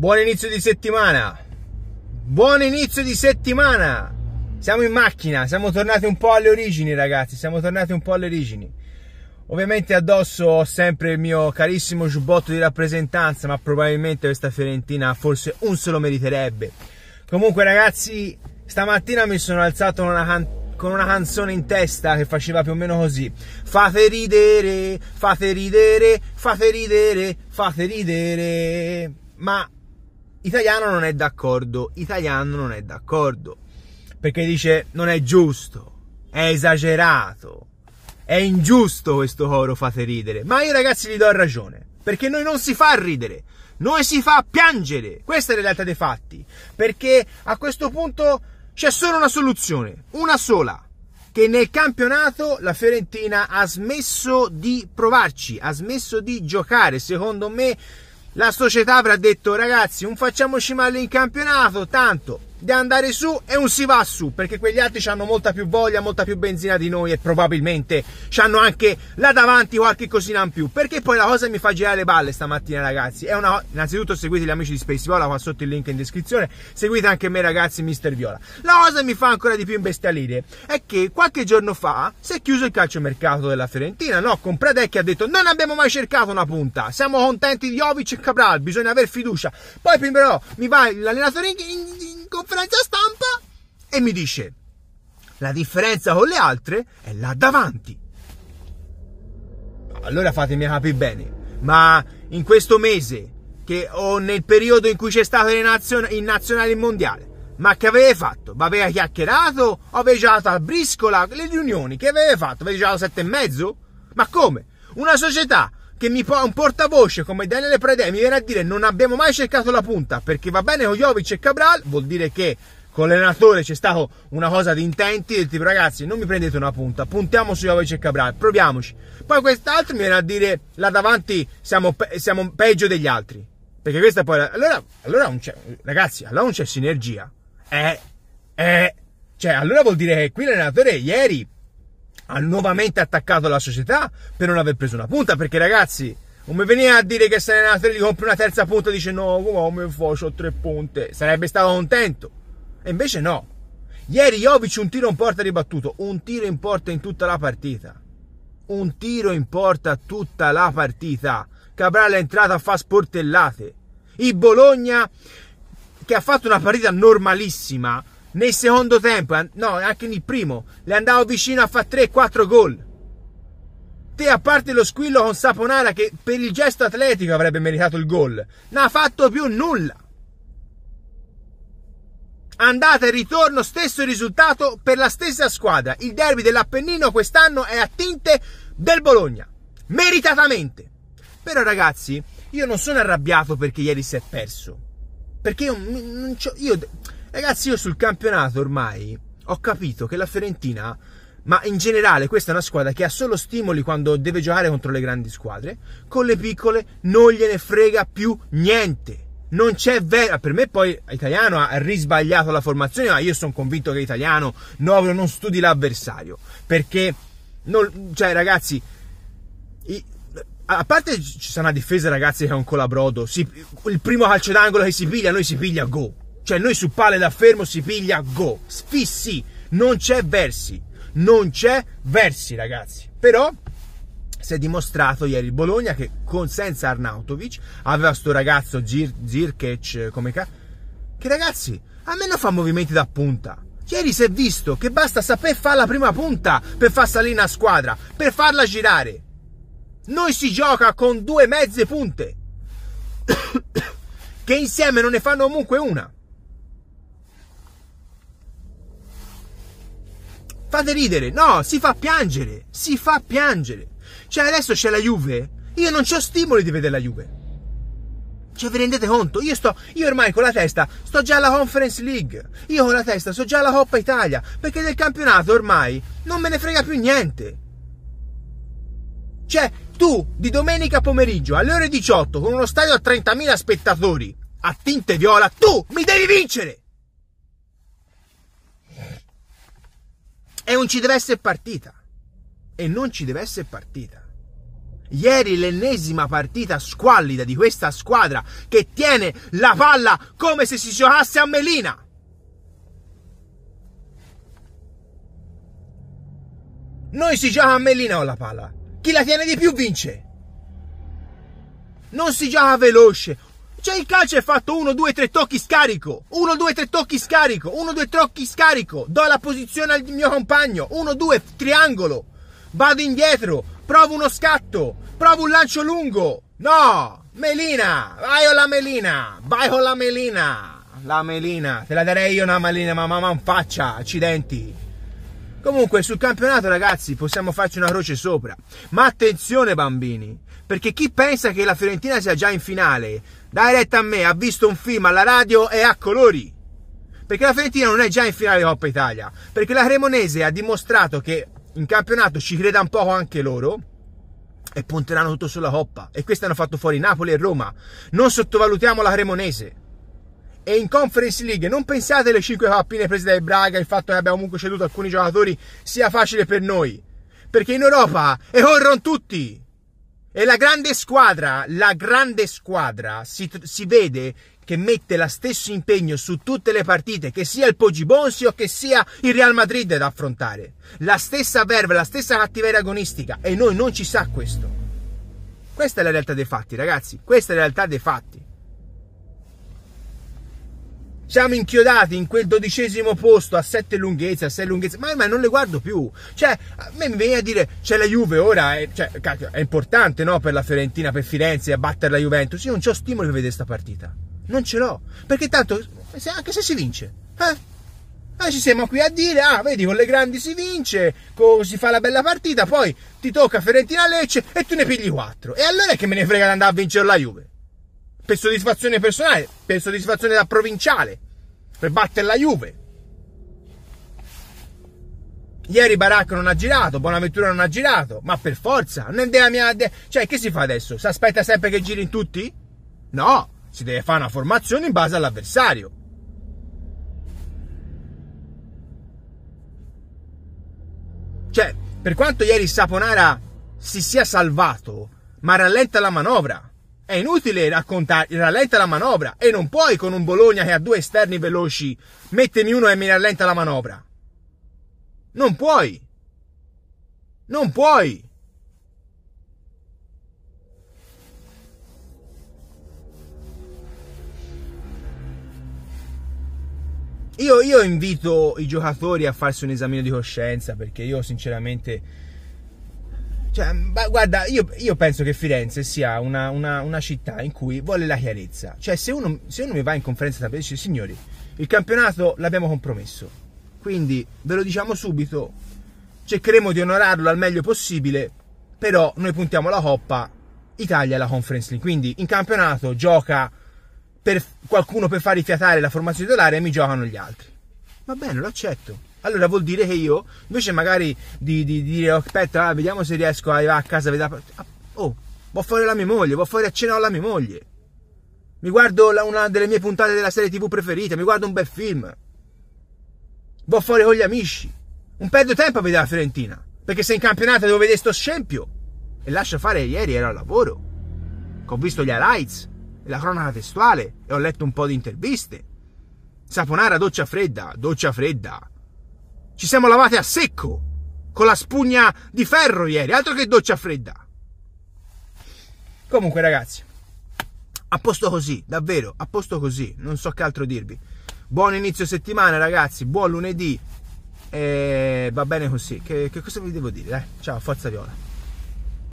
Buon inizio di settimana! Buon inizio di settimana! Siamo in macchina, siamo tornati un po' alle origini, ragazzi. Siamo tornati un po' alle origini. Ovviamente addosso ho sempre il mio carissimo giubbotto di rappresentanza, ma probabilmente questa Fiorentina forse un se lo meriterebbe. Comunque, ragazzi, stamattina mi sono alzato con una, can- con una canzone in testa che faceva più o meno così: Fate ridere, fate ridere, fate ridere, fate ridere. Ma Italiano non è d'accordo, italiano non è d'accordo, perché dice non è giusto, è esagerato, è ingiusto questo coro fate ridere, ma io ragazzi gli do ragione, perché noi non si fa ridere, noi si fa piangere, questa è la realtà dei fatti, perché a questo punto c'è solo una soluzione, una sola, che nel campionato la Fiorentina ha smesso di provarci, ha smesso di giocare, secondo me la società avrà detto ragazzi non facciamoci male in campionato, tanto di andare su e un si va su perché quegli altri hanno molta più voglia, molta più benzina di noi e probabilmente hanno anche là davanti qualche cosina in più. Perché poi la cosa mi fa girare le balle stamattina, ragazzi. È una... Innanzitutto seguite gli amici di Space Viola qua sotto il link in descrizione. Seguite anche me, ragazzi, Mister Viola. La cosa mi fa ancora di più imbestialire è che qualche giorno fa si è chiuso il calciomercato della Fiorentina. No, con Pradec ha detto: Non abbiamo mai cercato una punta. Siamo contenti di Jovic e Cabral. Bisogna aver fiducia. Poi, però, mi va l'allenatore in conferenza stampa e mi dice la differenza con le altre è là davanti. Allora fatemi capire bene, ma in questo mese che, o nel periodo in cui c'è stato il, nazion- il nazionale mondiale, ma che avete fatto? Ma aveva chiacchierato? O aveva giocato a briscola? Le riunioni che avete fatto? Aveva giocato sette e mezzo? Ma come? Una società che mi po- un portavoce come Daniele Predè mi viene a dire non abbiamo mai cercato la punta perché va bene con Jovic e Cabral vuol dire che con l'allenatore c'è stata una cosa di intenti del tipo ragazzi non mi prendete una punta puntiamo su Jovic e Cabral proviamoci poi quest'altro mi viene a dire là davanti siamo, pe- siamo peggio degli altri perché questa poi allora, allora non c'è, ragazzi allora non c'è sinergia eh eh cioè allora vuol dire che qui l'allenatore ieri ha nuovamente attaccato la società per non aver preso una punta, perché ragazzi, non mi veniva a dire che se ne andate lì, compri una terza punta e dice no, come faccio, ho tre punte, sarebbe stato contento. E invece no. Ieri Jovic un tiro in porta ribattuto, un tiro in porta in tutta la partita. Un tiro in porta tutta la partita. Cabral è entrata a fa sportellate. Il Bologna, che ha fatto una partita normalissima, nel secondo tempo, no, anche nel primo, le andavo vicino a fare 3-4 gol. Te, a parte lo squillo con Saponara che per il gesto atletico avrebbe meritato il gol, non ha fatto più nulla. Andata e ritorno, stesso risultato per la stessa squadra. Il derby dell'Appennino quest'anno è a tinte del Bologna, meritatamente. Però ragazzi, io non sono arrabbiato perché ieri si è perso. Perché io, io Ragazzi, io sul campionato ormai ho capito che la Fiorentina, ma in generale questa è una squadra che ha solo stimoli quando deve giocare contro le grandi squadre, con le piccole non gliene frega più niente. Non c'è vera, per me poi Italiano ha risbagliato la formazione, ma io sono convinto che Italiano Novio non studi l'avversario, perché non, cioè ragazzi, i, a parte ci sarà una difesa ragazzi che è un colabrodo, si, il primo calcio d'angolo che si piglia, noi si piglia go cioè noi su palle da fermo si piglia go, sfissi, non c'è versi, non c'è versi ragazzi. Però si è dimostrato ieri il Bologna che con, senza Arnautovic aveva sto ragazzo Gir, Zirkec, come ca- che ragazzi a me non fa movimenti da punta. Ieri si è visto che basta saper fare la prima punta per far salire una squadra, per farla girare. Noi si gioca con due mezze punte che insieme non ne fanno comunque una. Fate ridere, no, si fa piangere, si fa piangere. Cioè adesso c'è la Juve, io non ho stimoli di vedere la Juve. Cioè vi rendete conto? Io sto, io ormai con la testa sto già alla Conference League, io con la testa sto già alla Coppa Italia, perché del campionato ormai non me ne frega più niente. Cioè, tu di domenica pomeriggio alle ore 18 con uno stadio a 30.000 spettatori a tinte viola, tu mi devi vincere! E non ci deve essere partita. E non ci deve essere partita. Ieri l'ennesima partita squallida di questa squadra che tiene la palla come se si giocasse a Melina. Noi si gioca a Melina con la palla. Chi la tiene di più vince. Non si gioca veloce. Cioè il calcio è fatto 1, 2, 3 tocchi scarico, 1, 2, 3 tocchi scarico, 1, 2, 3 tocchi scarico, do la posizione al mio compagno, 1, 2, triangolo, vado indietro, provo uno scatto, provo un lancio lungo, no, melina, vai con la melina, vai con la melina, la melina, te la darei io una melina, ma mamma in faccia, accidenti. Comunque sul campionato ragazzi possiamo farci una croce sopra, ma attenzione bambini, perché chi pensa che la Fiorentina sia già in finale, dai retta a me, ha visto un film alla radio e ha colori. Perché la Fiorentina non è già in finale di Coppa Italia. Perché la Cremonese ha dimostrato che in campionato ci creda un poco anche loro e punteranno tutto sulla Coppa. E questi hanno fatto fuori Napoli e Roma. Non sottovalutiamo la Cremonese. E in Conference League non pensate alle 5 pappine prese dai Braga, il fatto che abbiamo comunque ceduto alcuni giocatori sia facile per noi. Perché in Europa e corrono tutti. E la grande squadra, la grande squadra si, si, vede che mette lo stesso impegno su tutte le partite, che sia il Pogibonsi o che sia il Real Madrid da affrontare. La stessa verve, la stessa cattiveria agonistica e noi non ci sa questo. Questa è la realtà dei fatti, ragazzi, questa è la realtà dei fatti siamo inchiodati in quel dodicesimo posto a sette lunghezze, a sei lunghezze, ma ormai non le guardo più. Cioè, a me mi viene a dire, c'è la Juve ora, è, cioè, è importante no, per la Fiorentina, per Firenze, battere la Juventus. Io non ho stimolo per vedere questa partita. Non ce l'ho. Perché tanto, anche se si vince, eh? Ah, ci siamo qui a dire, ah, vedi, con le grandi si vince, si fa la bella partita, poi ti tocca Fiorentina-Lecce e tu ne pigli quattro. E allora è che me ne frega di andare a vincere la Juve? per soddisfazione personale, per soddisfazione da provinciale, per battere la Juve. Ieri Baracca non ha girato, Bonaventura non ha girato, ma per forza, non è mia... De... Cioè, che si fa adesso? Si aspetta sempre che giri in tutti? No, si deve fare una formazione in base all'avversario. Cioè, per quanto ieri Saponara si sia salvato, ma rallenta la manovra. È inutile raccontare, rallenta la manovra e non puoi con un Bologna che ha due esterni veloci mettemi uno e mi rallenta la manovra. Non puoi. Non puoi. Io, io invito i giocatori a farsi un esame di coscienza perché io sinceramente cioè, guarda, io, io, penso che Firenze sia una, una, una, città in cui vuole la chiarezza. Cioè, se uno, se uno mi va in conferenza e dice, signori, il campionato l'abbiamo compromesso, quindi ve lo diciamo subito, cercheremo di onorarlo al meglio possibile, però noi puntiamo la coppa Italia alla Conference League. Quindi in campionato gioca per qualcuno per far rifiatare la formazione titolare e mi giocano gli altri. Va bene, lo accetto allora vuol dire che io invece magari di, di, di dire aspetta ah, vediamo se riesco a arrivare a casa vediamo... Ah, ah, oh voglio fare la mia moglie voglio fare a cena alla mia moglie mi guardo la, una delle mie puntate della serie tv preferita mi guardo un bel film voglio fare con gli amici non perdo tempo a vedere la Fiorentina perché se in campionato devo vedere sto scempio e lascio fare ieri ero al lavoro ho visto gli highlights la cronaca testuale e ho letto un po' di interviste Saponara doccia fredda doccia fredda ci siamo lavati a secco con la spugna di ferro ieri, altro che doccia fredda. Comunque, ragazzi, a posto così, davvero, a posto così, non so che altro dirvi. Buon inizio settimana, ragazzi, buon lunedì. E eh, va bene così. Che, che cosa vi devo dire? Eh? Ciao, forza viola.